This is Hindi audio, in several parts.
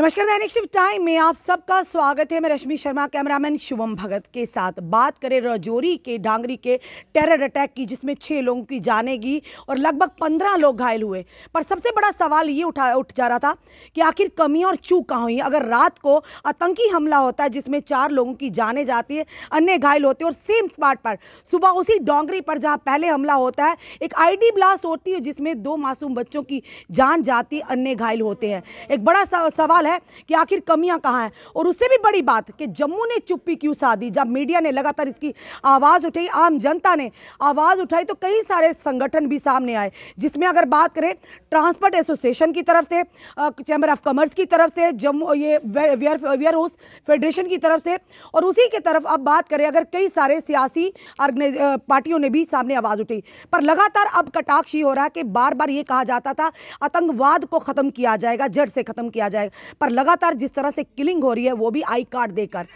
नमस्कार दैनिक शिव टाइम में आप सबका स्वागत है मैं रश्मि शर्मा कैमरामैन शुभम भगत के साथ बात करें रजौरी के डांगरी के टेरर अटैक की जिसमें छः लोगों की जानेगी और लगभग पंद्रह लोग घायल हुए पर सबसे बड़ा सवाल ये उठा उठ जा रहा था कि आखिर कमी और चूक कहाँ हुई अगर रात को आतंकी हमला होता है जिसमें चार लोगों की जाने जाती है अन्य घायल होते हैं और सेम स्पॉट पर सुबह उसी डोंगरी पर जहाँ पहले हमला होता है एक आई ब्लास्ट होती है जिसमें दो मासूम बच्चों की जान जाती अन्य घायल होते हैं एक बड़ा सवाल है कि आखिर कमियां कहां हैं और उससे भी बड़ी बात कि जम्मू ने चुप्पी क्यों साधी जब मीडिया ने लगातार इसकी आवाज़ उठाई आम जनता ने आवाज़ उठाई तो कई सारे संगठन भी सामने आए जिसमें अगर बात करें ट्रांसपोर्ट एसोसिएशन की तरफ से चैम्बर ऑफ कॉमर्स की तरफ से जम्मू ये वेयर वेयर हाउस फेडरेशन की तरफ से और उसी की तरफ अब बात करें अगर कई सारे सियासी पार्टियों ने भी सामने आवाज़ उठी पर लगातार अब कटाक्ष ही हो रहा है कि बार बार ये कहा जाता था आतंकवाद को ख़त्म किया जाएगा जड़ से ख़त्म किया जाएगा पर लगातार जिस तरह से किलिंग हो रही है वो भी आई कार्ड देकर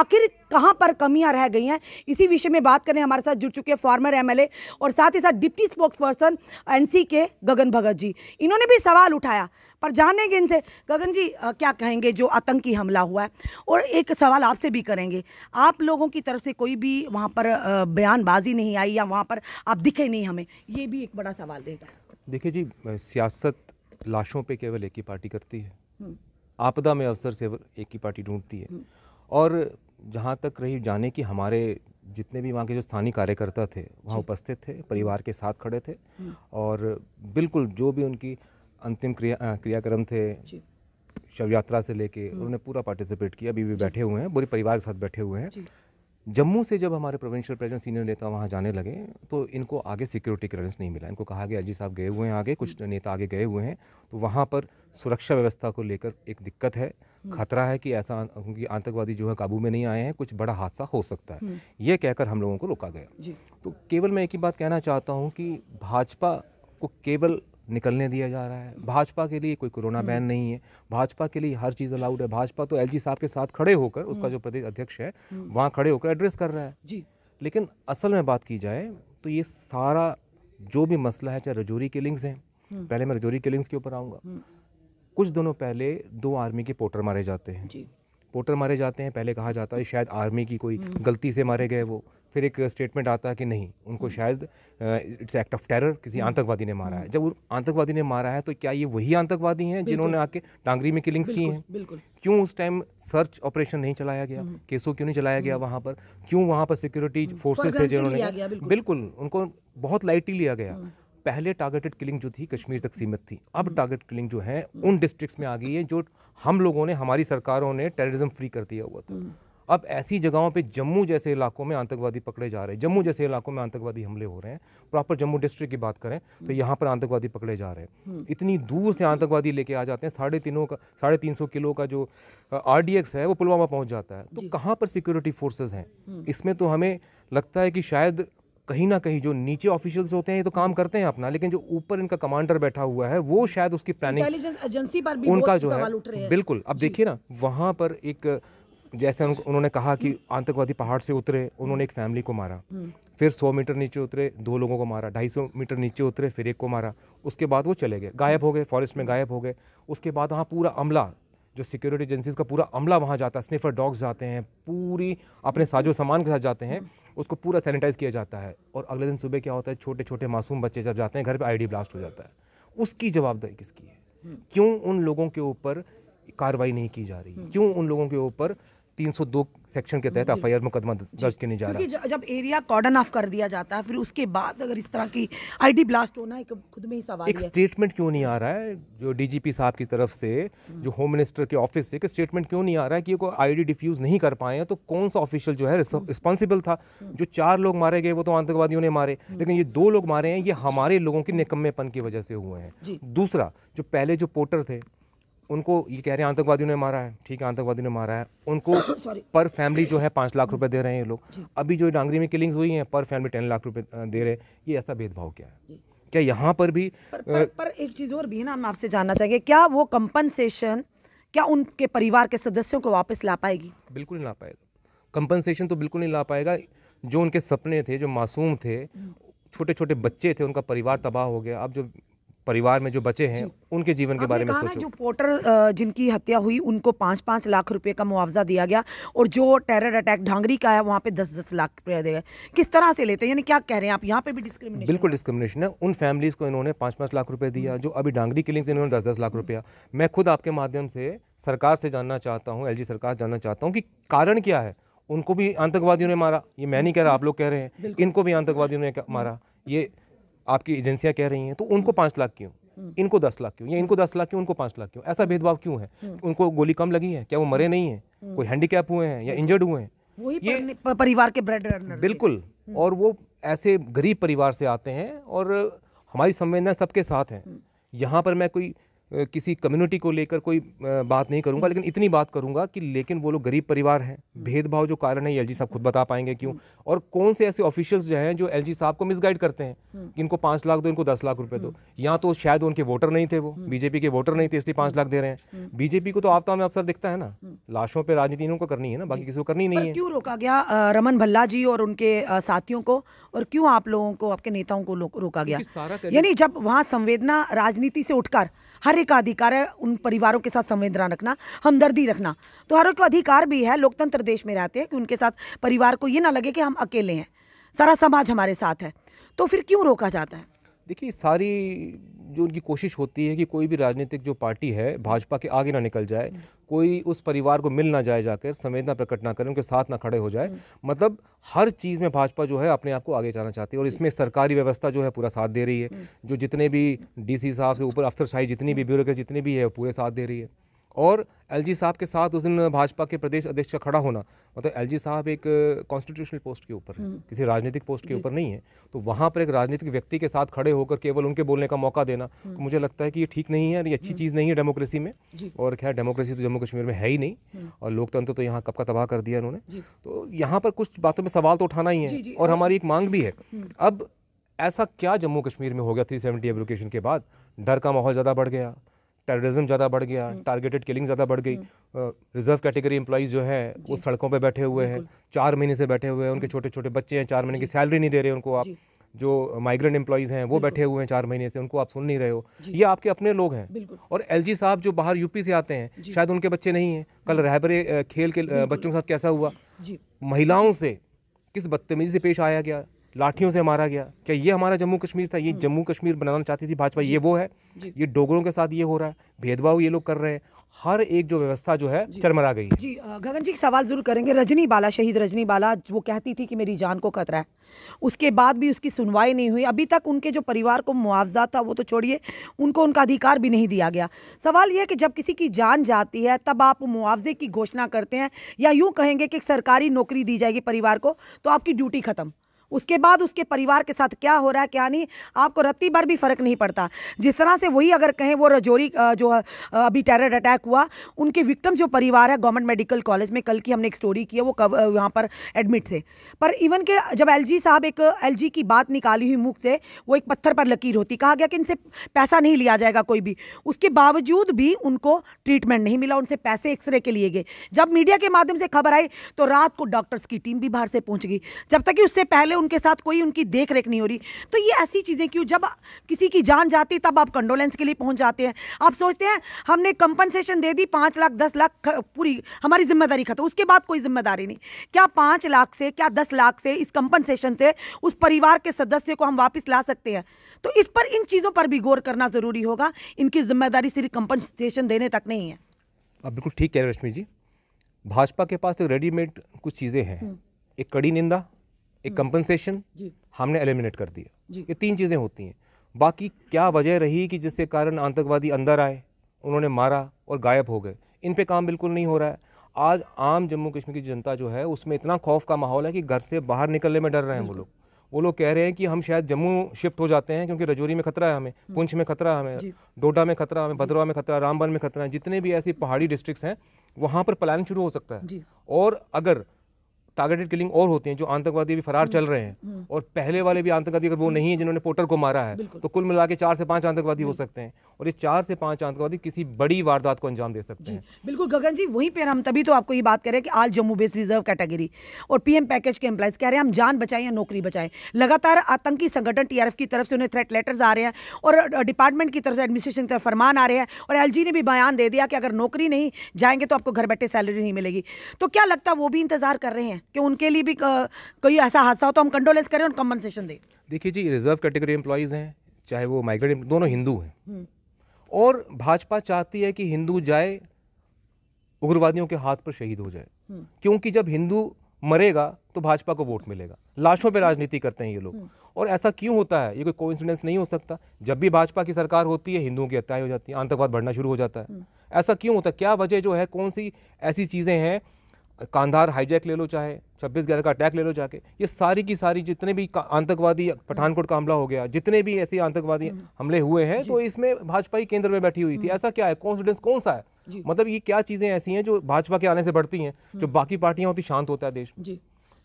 आखिर कहाँ पर कमियां रह गई हैं इसी विषय में बात करें हमारे साथ जुड़ चुके हैं फॉर्मर एमएलए और साथ ही साथ डिप्टी स्पोक्स पर्सन एनसी के गगन भगत जी इन्होंने भी सवाल उठाया पर जाने के इनसे गगन जी क्या कहेंगे जो आतंकी हमला हुआ है और एक सवाल आपसे भी करेंगे आप लोगों की तरफ से कोई भी वहाँ पर बयानबाजी नहीं आई या वहाँ पर आप दिखे नहीं हमें ये भी एक बड़ा सवाल रहेगा देखिए जी सियासत लाशों पे केवल एक ही पार्टी करती है हम्म। आपदा में अवसर से एक ही पार्टी ढूंढती है और जहाँ तक रही जाने की हमारे जितने भी वहाँ के जो स्थानीय कार्यकर्ता थे वहाँ उपस्थित थे परिवार के साथ खड़े थे हम्म। और बिल्कुल जो भी उनकी अंतिम क्रिया क्रियाक्रम थे शव यात्रा से लेके हम्म। उन्होंने पूरा पार्टिसिपेट किया अभी भी बैठे हुए हैं पूरे परिवार के साथ बैठे हुए हैं जम्मू से जब हमारे प्रोविंशियल प्रेजिडेंट सीनियर नेता वहाँ जाने लगे तो इनको आगे सिक्योरिटी क्लियरेंस नहीं मिला इनको कहा गया जी साहब गए हुए हैं आगे कुछ नेता आगे गए हुए हैं तो वहाँ पर सुरक्षा व्यवस्था को लेकर एक दिक्कत है हम्म। खतरा है कि ऐसा क्योंकि आतंकवादी जो है काबू में नहीं आए हैं कुछ बड़ा हादसा हो सकता है हम्म। ये कहकर हम लोगों को रोका गया तो केवल मैं एक ही बात कहना चाहता हूँ कि भाजपा को केवल निकलने दिया जा रहा है भाजपा के लिए कोई कोरोना हम्म। बैन नहीं है भाजपा के लिए हर चीज़ अलाउड है भाजपा तो एल साहब के साथ खड़े होकर उसका हम्म। जो प्रदेश अध्यक्ष है हम्म। वहाँ खड़े होकर एड्रेस कर रहा है जी लेकिन असल में बात की जाए तो ये सारा जो भी मसला है चाहे रजौरी किलिंग्स हैं पहले मैं रजौरी किलिंग्स के ऊपर आऊँगा कुछ दिनों पहले दो आर्मी के पोटर मारे जाते हैं जी रिपोर्टर मारे जाते हैं पहले कहा जाता है शायद आर्मी की कोई हम्म। गलती से मारे गए वो फिर एक स्टेटमेंट आता है कि नहीं उनको हम्म। शायद इट्स एक्ट ऑफ टेरर किसी हम्म। आतंकवादी ने मारा है जब आतंकवादी ने मारा है तो क्या ये वही आतंकवादी हैं जिन्होंने आके टांगरी में किलिंग्स की हैं क्यों उस टाइम सर्च ऑपरेशन नहीं चलाया गया केसों क्यों नहीं चलाया गया वहाँ पर क्यों वहाँ पर सिक्योरिटी फोर्सेज थे जिन्होंने बिल्कुल उनको बहुत लाइटली लिया गया पहले टारगेटेड किलिंग जो थी कश्मीर तक सीमित थी अब टारगेट हम्म। किलिंग जो है उन डिस्ट्रिक्ट्स में आ गई है जो हम लोगों ने हमारी सरकारों ने टेररिज्म फ्री कर दिया हुआ था हम्म। अब ऐसी जगहों पे जम्मू जैसे इलाकों में आतंकवादी पकड़े जा रहे हैं जम्मू जैसे इलाकों में आतंकवादी हमले हो रहे हैं प्रॉपर जम्मू डिस्ट्रिक्ट की बात करें तो हम्म। यहाँ पर आतंकवादी पकड़े जा रहे हैं इतनी दूर से आतंकवादी लेके आ जाते हैं साढ़े तीनों का साढ़े तीन सौ किलो का जो आर है वो पुलवामा पहुँच जाता है तो कहाँ पर सिक्योरिटी फोर्सेज हैं इसमें तो हमें लगता है कि शायद कहीं ना कहीं जो नीचे ऑफिशियल्स होते हैं ये तो काम करते हैं अपना लेकिन जो ऊपर इनका कमांडर बैठा हुआ है वो शायद उसकी प्लानिंग एजेंसी पर भी उनका जो है बिल्कुल अब देखिए ना वहाँ पर एक जैसे उन्होंने कहा कि आतंकवादी पहाड़ से उतरे उन्होंने एक फैमिली को मारा हम्म। फिर सौ मीटर नीचे उतरे दो लोगों को मारा ढाई सौ मीटर नीचे उतरे फिर एक को मारा उसके बाद वो चले गए गायब हो गए फॉरेस्ट में गायब हो गए उसके बाद वहाँ पूरा अमला जो सिक्योरिटी एजेंसीज़ का पूरा अमला वहाँ जाता है स्निफर डॉग्स जाते हैं पूरी अपने साजो सामान के साथ जाते हैं उसको पूरा सैनिटाइज़ किया जाता है और अगले दिन सुबह क्या होता है छोटे छोटे मासूम बच्चे जब जाते हैं घर पर आई ब्लास्ट हो जाता है उसकी जवाबदारी किसकी है क्यों उन लोगों के ऊपर कार्रवाई नहीं की जा रही क्यों उन लोगों के ऊपर 302 सेक्शन के तहत एफ मुकदमा दर्ज किया जा रहा है जब एरिया कॉर्डन ऑफ कर दिया जाता है फिर उसके बाद अगर इस तरह की आईडी ब्लास्ट होना एक खुद में ही सवाल एक है। स्टेटमेंट क्यों नहीं आ रहा है जो डीजीपी साहब की तरफ से जो हम्म। होम मिनिस्टर के ऑफिस से स्टेटमेंट क्यों नहीं आ रहा है कि आई डी डिफ्यूज नहीं कर पाए हैं तो कौन सा ऑफिशियल जो है हम्म। रिस्पॉन्सिबल था हम्म। जो चार लोग मारे गए वो तो आतंकवादियों ने मारे लेकिन ये दो लोग मारे हैं ये हमारे लोगों के निकम्मेपन की वजह से हुए हैं दूसरा जो पहले जो पोर्टर थे उनको ये कह रहे हैं आतंकवादियों ने मारा है ठीक है आतंकवादियों ने मारा है उनको पर फैमिली जो है पाँच लाख रुपए दे रहे हैं ये लोग अभी जो डांगरी में किलिंग्स हुई हैं पर फैमिली टेन लाख रुपए दे रहे हैं ये ऐसा भेदभाव क्या है क्या यहाँ पर भी पर, पर, पर एक चीज़ और भी है ना हम आपसे जानना चाहिए क्या वो कंपनसेशन क्या उनके परिवार के सदस्यों को वापस ला पाएगी बिल्कुल नहीं ला पाएगा कंपनसेशन तो बिल्कुल नहीं ला पाएगा जो उनके सपने थे जो मासूम थे हम्म। छोटे छोटे बच्चे थे उनका परिवार तबाह हो गया अब जो परिवार में जो बचे हैं उनके जीवन के बारे में सोचो जो पोर्टर जिनकी हत्या हुई उनको पाँच पाँच लाख रुपए का मुआवजा दिया गया और जो टेरर अटैक ढांगरी का है वहाँ पे दस दस लाख रुपया दिया गया किस तरह से लेते हैं यानी क्या कह रहे हैं आप यहाँ पे भी डिस्क्रिमिनेशन बिल्कुल डिस्क्रिमिनेशन है उन फैमिलीज़ को इन्होंने पाँच पाँच लाख रुपये दिया हम्म। जो अभी डांगरी किलिंग से इन्होंने दस दस लाख रुपया हम्म। मैं खुद आपके माध्यम से सरकार से जानना चाहता हूँ एल सरकार जानना चाहता हूँ कि कारण क्या है उनको भी आतंकवादियों ने मारा ये मैं नहीं कह रहा आप लोग कह रहे हैं इनको भी आतंकवादियों ने हम्म। मारा ये आपकी एजेंसियाँ कह रही हैं तो उनको पाँच लाख क्यों इनको दस लाख क्यों या इनको दस लाख क्यों उनको पाँच लाख क्यों ऐसा भेदभाव क्यों है उनको गोली कम लगी है क्या वो मरे नहीं है कोई हैंडीकैप हुए हैं या इंजर्ड हुए हैं वही परिवार के ब्रेड बिल्कुल हम्म। और वो ऐसे गरीब परिवार से आते हैं और हमारी संवेदना सबके साथ है यहाँ पर मैं कोई किसी कम्युनिटी को लेकर कोई बात नहीं करूंगा लेकिन इतनी बात करूंगा कि लेकिन वो लोग गरीब परिवार हैं हम्म। भेदभाव जो कारण है एल साहब खुद बता पाएंगे क्यों हम्म। और कौन से ऐसे ऑफिशियल्स जो हैं जो एल साहब को मिसगाइड करते हैं कि हम्म। इनको पाँच लाख दो इनको दस लाख रुपए दो यहाँ तो शायद उनके वोटर नहीं थे वो बीजेपी के वोटर नहीं थे इसलिए पाँच लाख दे रहे हैं बीजेपी को तो आपता में अवसर दिखता है ना लाशों पर राजनीति इनको करनी है ना बाकी किसी को करनी नहीं है क्यों रोका गया रमन भल्ला जी और उनके साथियों को और क्यों आप लोगों को आपके नेताओं को रोका गया यानी जब वहाँ संवेदना राजनीति से उठकर हर एक का अधिकार है उन परिवारों के साथ संवेदना रखना हमदर्दी रखना तो हर एक अधिकार भी है लोकतंत्र देश में रहते हैं कि उनके साथ परिवार को ये ना लगे कि हम अकेले हैं सारा समाज हमारे साथ है तो फिर क्यों रोका जाता है देखिए सारी जो उनकी कोशिश होती है कि कोई भी राजनीतिक जो पार्टी है भाजपा के आगे ना निकल जाए कोई उस परिवार को मिल ना जाए जाकर संवेदना प्रकट ना करें उनके साथ ना खड़े हो जाए मतलब हर चीज़ में भाजपा जो है अपने आप को आगे जाना चाहती है और इसमें सरकारी व्यवस्था जो है पूरा साथ दे रही है जो जितने भी डी साहब से ऊपर अफसरशाही जितनी भी ब्यूरोक्रेट जितनी भी है पूरे साथ दे रही है और एलजी साहब के साथ उस दिन भाजपा के प्रदेश अध्यक्ष का खड़ा होना मतलब एलजी साहब एक कॉन्स्टिट्यूशनल पोस्ट के ऊपर हम्म। किसी राजनीतिक पोस्ट के ऊपर नहीं है तो वहाँ पर एक राजनीतिक व्यक्ति के साथ खड़े होकर केवल उनके बोलने का मौका देना तो हम्म। मुझे लगता है कि ये ठीक नहीं है ये अच्छी हम्म। चीज़ नहीं है डेमोक्रेसी में और खैर डेमोक्रेसी तो जम्मू कश्मीर में है ही नहीं और लोकतंत्र तो यहाँ कब का तबाह कर दिया उन्होंने तो यहाँ पर कुछ बातों में सवाल तो उठाना ही है और हमारी एक मांग भी है अब ऐसा क्या जम्मू कश्मीर में हो गया थ्री सेवेंटी एब्रोकेशन के बाद डर का माहौल ज़्यादा बढ़ गया टेररिज्म ज़्यादा बढ़ गया टारगेटेड हम्म। किलिंग ज़्यादा बढ़ गई रिजर्व कैटेगरी एम्प्लॉज़ जो हैं वो सड़कों पे बैठे हुए हैं चार महीने से बैठे हुए हैं उनके हम्म। छोटे छोटे बच्चे हैं चार महीने की सैलरी नहीं दे रहे उनको आप जो माइग्रेंट एम्प्लॉज़ हैं वो बैठे हुए हैं चार महीने से उनको आप सुन नहीं रहे हो ये आपके अपने लोग हैं और एल साहब जो बाहर यूपी से आते हैं शायद उनके बच्चे नहीं हैं कल रहबरे खेल के बच्चों के साथ कैसा हुआ महिलाओं से किस बदतमीजी से पेश आया गया लाठियों से मारा गया क्या ये हमारा जम्मू कश्मीर था ये हम्म। जम्मू कश्मीर बनाना चाहती थी भाजपा ये वो है ये डोगरों के साथ ये हो रहा है भेदभाव ये लोग कर रहे हैं हर एक जो व्यवस्था जो है चरमरा गई जी गगन जी सवाल जरूर करेंगे रजनी बाला शहीद रजनी बाला वो कहती थी कि मेरी जान को खतरा है उसके बाद भी उसकी सुनवाई नहीं हुई अभी तक उनके जो परिवार को मुआवजा था वो तो छोड़िए उनको उनका अधिकार भी नहीं दिया गया सवाल यह कि जब किसी की जान जाती है तब आप मुआवजे की घोषणा करते हैं या यूं कहेंगे कि सरकारी नौकरी दी जाएगी परिवार को तो आपकी ड्यूटी खत्म उसके बाद उसके परिवार के साथ क्या हो रहा है क्या नहीं आपको रत्ती भर भी फ़र्क नहीं पड़ता जिस तरह से वही अगर कहें वो रजौरी जो अभी टेरर अटैक हुआ उनके विक्टम जो परिवार है गवर्नमेंट मेडिकल कॉलेज में कल की हमने एक स्टोरी की है वो कव वहाँ पर एडमिट थे पर इवन के जब एल साहब एक एल की बात निकाली हुई मुख से वो एक पत्थर पर लकीर होती कहा गया कि इनसे पैसा नहीं लिया जाएगा कोई भी उसके बावजूद भी उनको ट्रीटमेंट नहीं मिला उनसे पैसे एक्सरे के लिए गए जब मीडिया के माध्यम से खबर आई तो रात को डॉक्टर्स की टीम भी बाहर से पहुंच गई जब तक कि उससे पहले उनके साथ कोई उनकी देख रेख नहीं हो रही तो ये ऐसी चीज़ें क्यों जब किसी की जान जाती तब आप कंडोलेंस के लिए पहुँच जाते हैं आप सोचते हैं हमने कंपनसेशन दे दी पाँच लाख दस लाख पूरी हमारी जिम्मेदारी खत्म उसके बाद कोई जिम्मेदारी नहीं क्या पाँच लाख से क्या दस लाख से इस कंपनसेशन से उस परिवार के सदस्य को हम वापस ला सकते हैं तो इस पर इन चीज़ों पर भी गौर करना ज़रूरी होगा इनकी जिम्मेदारी सिर्फ कंपनसेशन देने तक नहीं है आप बिल्कुल ठीक कह रहे रश्मि जी भाजपा के पास एक रेडीमेड कुछ चीज़ें हैं हम्म। एक कड़ी निंदा एक कंपनसेशन हम्म। हमने एलिमिनेट कर दिया ये तीन चीज़ें होती हैं बाकी क्या वजह रही कि जिसके कारण आतंकवादी अंदर आए उन्होंने मारा और गायब हो गए इन पे काम बिल्कुल नहीं हो रहा है आज आम जम्मू कश्मीर की जनता जो है उसमें इतना खौफ का माहौल है कि घर से बाहर निकलने में डर रहे हैं वो लोग वो लोग कह रहे हैं कि हम शायद जम्मू शिफ्ट हो जाते हैं क्योंकि रजौरी में खतरा है हमें हम्म। पुंछ में खतरा है हमें डोडा में खतरा हमें भद्रवा में खतरा रामबन में खतरा है जितने भी ऐसी पहाड़ी डिस्ट्रिक्स हैं वहाँ पर प्लानिंग शुरू हो सकता है और अगर टारगेटेड किलिंग और होती है जो आतंकवादी भी फरार हम्म, चल रहे हैं हम्म। और पहले वाले भी आतंकवादी अगर वो हम्म। नहीं है जिन्होंने पोटर को मारा है तो कुल मिला के चार से पांच आतंकवादी हो सकते हैं और ये चार से पांच आतंकवादी किसी बड़ी वारदात को अंजाम दे सकते हैं बिल्कुल गगन जी वहीं पर हम तभी तो आपको ये बात करें कि all Jammu based reserve category और पीएम पैकेज के एम्प्लॉयज कह रहे हैं हम जान बचाएं या नौकरी बचाएं लगातार आतंकी संगठन टीआरएफ की तरफ से उन्हें थ्रेट लेटर्स आ रहे हैं और डिपार्टमेंट की तरफ से एडमिनिस्ट्रेशन की तरफ फरमान आ रहे हैं और एल ने भी बयान दे दिया कि अगर नौकरी नहीं जाएंगे तो आपको घर बैठे सैलरी नहीं मिलेगी तो क्या लगता है वो भी इंतजार कर रहे हैं कि उनके लिए भी कोई ऐसा हादसा हो तो हम कंडोलेंस करें और कम्पनसेशन दें देखिए जी रिजर्व कैटेगरी एम्प्लॉयज़ हैं चाहे वो माइग्रेंट दोनों हिंदू हैं हम्म। और भाजपा चाहती है कि हिंदू जाए उग्रवादियों के हाथ पर शहीद हो जाए हम्म। क्योंकि जब हिंदू मरेगा तो भाजपा को वोट मिलेगा लाशों पे राजनीति करते हैं ये लोग हम्म। और ऐसा क्यों होता है ये कोई कोइंसिडेंस नहीं हो सकता जब भी भाजपा की सरकार होती है हिंदुओं की हत्याएं हो जाती हैं आतंकवाद बढ़ना शुरू हो जाता है ऐसा क्यों होता है क्या वजह जो है कौन सी ऐसी चीज़ें हैं कांधार हाईजैक ले लो चाहे छब्बीस ग्यारह का अटैक ले लो जाके ये सारी की सारी जितने भी आतंकवादी पठानकोट का हमला हो गया जितने भी ऐसे आतंकवादी हम्म। हमले हुए हैं तो इसमें भाजपा ही केंद्र में बैठी हुई थी हम्म। ऐसा क्या है कॉन्फिडेंस कौन सा है मतलब ये क्या चीज़ें ऐसी हैं जो भाजपा के आने से बढ़ती हैं जो हम्म। बाकी पार्टियां होती शांत होता है देश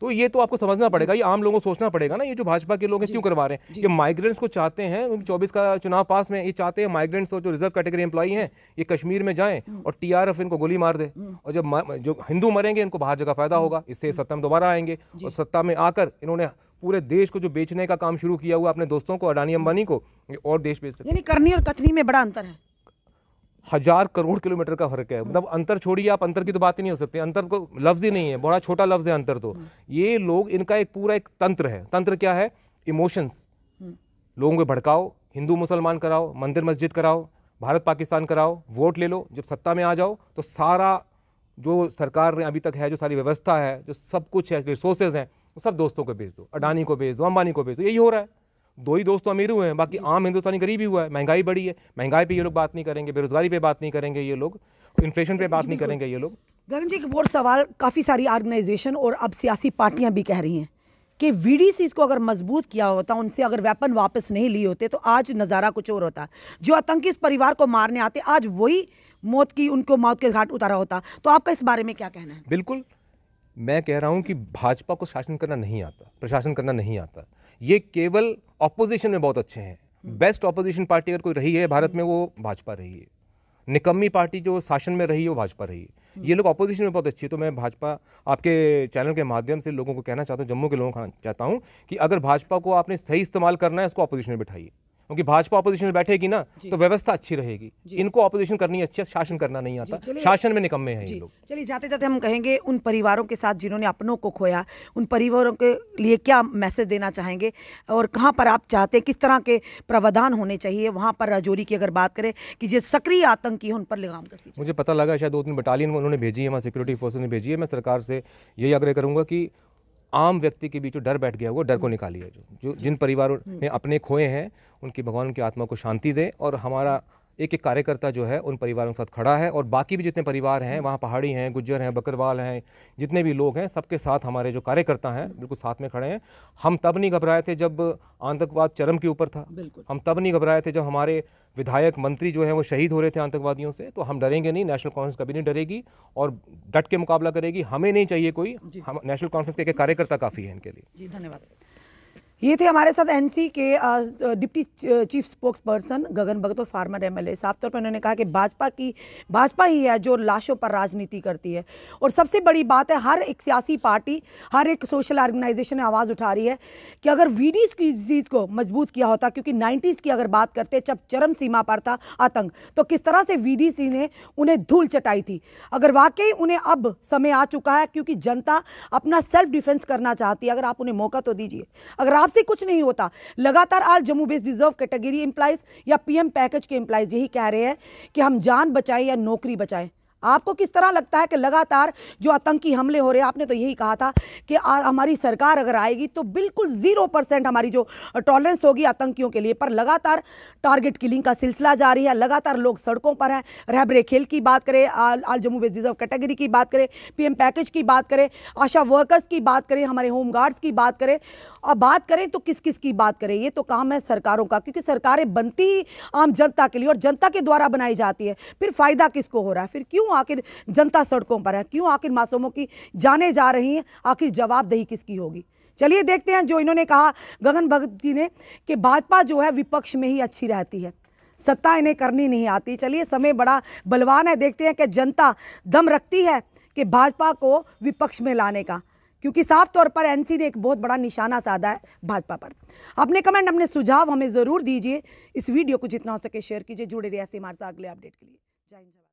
तो ये तो आपको समझना पड़ेगा ये आम लोगों को सोचना पड़ेगा ना ये जो भाजपा के लोग हैं क्यों करवा रहे हैं ये माइग्रेंट्स को चाहते हैं चौबीस का चुनाव पास में ये चाहते हैं माइग्रेंट्स और जो रिजर्व कैटेगरी एम्प्लॉई हैं ये कश्मीर में जाएं हम्म। और टीआरएफ इनको गोली मार दे हम्म। और जब जो हिंदू मरेंगे इनको बाहर जगह फायदा हम्म। होगा इससे सत्ता में दोबारा आएंगे और सत्ता में आकर इन्होंने पूरे देश को जो बेचने का काम शुरू किया हुआ अपने दोस्तों को अडानी अंबानी को और देश बेच सकते करनी और कथनी में बड़ा अंतर है हजार करोड़ किलोमीटर का फर्क है मतलब अंतर छोड़िए आप अंतर की तो बात ही नहीं हो सकती अंतर को लफ्ज़ ही नहीं है बड़ा छोटा लफ्ज़ है अंतर तो ये लोग इनका एक पूरा एक तंत्र है तंत्र क्या है इमोशंस हम्म। लोगों को भड़काओ हिंदू मुसलमान कराओ मंदिर मस्जिद कराओ भारत पाकिस्तान कराओ वोट ले लो जब सत्ता में आ जाओ तो सारा जो सरकार ने अभी तक है जो सारी व्यवस्था है जो सब कुछ है रिसोर्सेज हैं वो सब दोस्तों को भेज दो अडानी को भेज दो अंबानी को भेज दो यही हो रहा है दो ही दोस्त तो अमीर हुए हैं बाकी आम हिंदुस्तानी गरीब ही हुआ है महंगाई बढ़ी है महंगाई पे ये लोग बात नहीं करेंगे बेरोजगारी पे बात नहीं करेंगे ये लोग इन्फ्लेशन पे बात नहीं करेंगे ये लोग गगन जी के बोर्ड सवाल काफ़ी सारी ऑर्गेनाइजेशन और अब सियासी पार्टियां भी कह रही हैं कि वी को अगर मजबूत किया होता उनसे अगर वेपन वापस नहीं लिए होते तो आज नज़ारा कुछ और होता जो आतंकी इस परिवार को मारने आते आज वही मौत की उनको मौत के घाट उतारा होता तो आपका इस बारे में क्या कहना है बिल्कुल मैं कह रहा हूं कि भाजपा को शासन करना नहीं आता प्रशासन करना नहीं आता ये केवल ऑपोजिशन में बहुत अच्छे हैं बेस्ट ऑपोजिशन पार्टी अगर कोई रही है भारत में वो भाजपा रही है निकम्मी पार्टी जो शासन में रही है वो भाजपा रही है ये लोग अपोजिशन में बहुत अच्छी है तो मैं भाजपा आपके चैनल के माध्यम से लोगों को कहना चाहता हूँ जम्मू के लोगों को कहना चाहता हूँ कि अगर भाजपा को आपने सही इस्तेमाल करना है इसको अपोजिशन में बिठाइए क्योंकि भाजपा अपोजिशन में बैठेगी ना तो व्यवस्था अच्छी रहेगी इनको अपोजिशन करनी अच्छी है शासन करना नहीं आता शासन में निकम्मे हैं ये लोग चलिए जाते जाते हम कहेंगे उन परिवारों के साथ जिन्होंने अपनों को खोया उन परिवारों के लिए क्या मैसेज देना चाहेंगे और कहाँ पर आप चाहते हैं किस तरह के प्रावधान होने चाहिए वहाँ पर राजौरी की अगर बात करें कि जो सक्रिय आतंकी है उन पर लगाम कर मुझे पता लगा शायद दो तीन बटालियन उन्होंने भेजी है वहाँ सिक्योरिटी फोर्सेज ने भेजी है मैं सरकार से यही आग्रह करूँगा कि आम व्यक्ति के बीच जो डर बैठ गया वो डर को हम्म। निकालिए जो जो जिन परिवारों हम्म। ने अपने खोए हैं उनकी भगवान उनकी आत्मा को शांति दे और हमारा एक एक कार्यकर्ता जो है उन परिवारों के साथ खड़ा है और बाकी भी जितने परिवार हैं वहाँ पहाड़ी हैं गुज्जर हैं बकरवाल हैं जितने भी लोग हैं सबके साथ हमारे जो कार्यकर्ता हैं बिल्कुल साथ में खड़े हैं हम तब नहीं घबराए थे जब आतंकवाद चरम के ऊपर था हम तब नहीं घबराए थे जब हमारे विधायक मंत्री जो है वो शहीद हो रहे थे आतंकवादियों से तो हम डरेंगे नहीं नेशनल कॉन्फ्रेंस कभी नहीं डरेगी और डट के मुकाबला करेगी हमें नहीं चाहिए कोई हम नेशनल कॉन्फ्रेंस के कार्यकर्ता काफ़ी है इनके लिए जी धन्यवाद ये थे हमारे साथ एनसी के deputy chief spokesperson Gagan Bhagat और फार्मर एमएलए साफ तौर पर उन्होंने कहा कि भाजपा की भाजपा ही है जो लाशों पर राजनीति करती है और सबसे बड़ी बात है हर एक सियासी पार्टी हर एक सोशल ऑर्गेनाइजेशन आवाज़ उठा रही है कि अगर वीडीज की चीज़ को मजबूत किया होता क्योंकि नाइन्टीज़ की अगर बात करते जब चरम सीमा पर था आतंक तो किस तरह से वी ने उन्हें धूल चटाई थी अगर वाकई उन्हें अब समय आ चुका है क्योंकि जनता अपना सेल्फ डिफेंस करना चाहती है अगर आप उन्हें मौका तो दीजिए अगर आप से कुछ नहीं होता लगातार आज Jammu based reserve category employees या पीएम पैकेज के एम्प्लाइज यही कह रहे हैं कि हम जान बचाएं या नौकरी बचाएं आपको किस तरह लगता है कि लगातार जो आतंकी हमले हो रहे हैं आपने तो यही कहा था कि हमारी सरकार अगर आएगी तो बिल्कुल ज़ीरो परसेंट हमारी जो टॉलरेंस होगी आतंकियों के लिए पर लगातार टारगेट किलिंग का सिलसिला जारी है लगातार लोग सड़कों पर हैं रहबरे खेल की बात करें all Jammu base reserve category की बात करें पीएम पैकेज की बात करें आशा वर्कर्स की बात करें हमारे होम गार्ड्स की बात करें और बात करें तो किस किस की बात करें ये तो काम है सरकारों का क्योंकि सरकारें बनती आम जनता के लिए और जनता के द्वारा बनाई जाती है फिर फ़ायदा किसको हो रहा है फिर क्यों क्यों आखिर जनता सड़कों पर है क्यों आखिर मासूमों की जाने जा रही हैं आखिर जवाबदेही किसकी होगी चलिए देखते हैं जो इन्होंने कहा गगन भगत जी ने कि भाजपा जो है विपक्ष में ही अच्छी रहती है सत्ता इन्हें करनी नहीं आती चलिए समय बड़ा बलवान है देखते हैं कि जनता दम रखती है कि भाजपा को विपक्ष में लाने का क्योंकि साफ तौर पर एनसी ने एक बहुत बड़ा निशाना साधा है भाजपा पर अपने कमेंट अपने सुझाव हमें ज़रूर दीजिए इस वीडियो को जितना हो सके शेयर कीजिए जुड़े रहिए ऐसे हमारे साथ अगले अपडेट के लिए जय हिंद